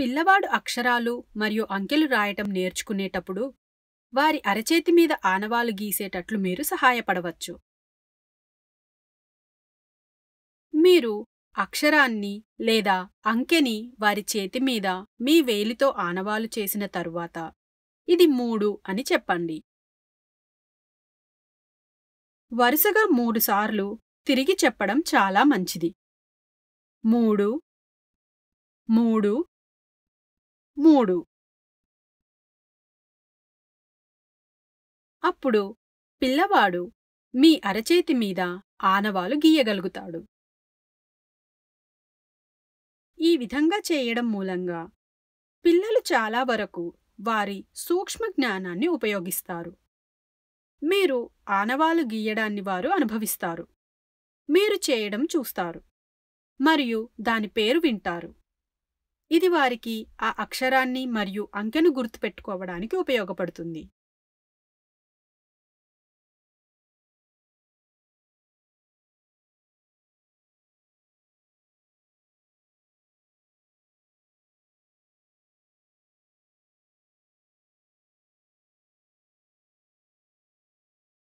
పిల్లవాడు అక్షరాలు మరియు అంకెలు రాయటం నేర్చుకునేటప్పుడు వారి అరచేతి మీద ఆనవాలు గీసేటట్లు మీరు సహాయపడవచ్చు మీరు అక్షరాన్ని లేదా అంకెని వారి చేతి మీద మీ వేలితో ఆనవాలు చేసిన తరువాత ఇది మూడు అని చెప్పండి వరుసగా మూడుసార్లు తిరిగి చెప్పడం చాలా మంచిది మూడు మూడు మూడు అప్పుడు పిల్లవాడు మీ అరచేతి మీద ఆనవాలు గీయగలుగుతాడు ఈ విధంగా చేయడం మూలంగా పిల్లలు చాలా వరకు వారి సూక్ష్మ జ్ఞానాన్ని ఉపయోగిస్తారు మీరు ఆనవాలు గీయడాన్ని వారు అనుభవిస్తారు మీరు చేయడం చూస్తారు మరియు దాని పేరు వింటారు ఇది వారికి ఆ అక్షరాన్ని మరియు అంకెను గుర్తుపెట్టుకోవడానికి ఉపయోగపడుతుంది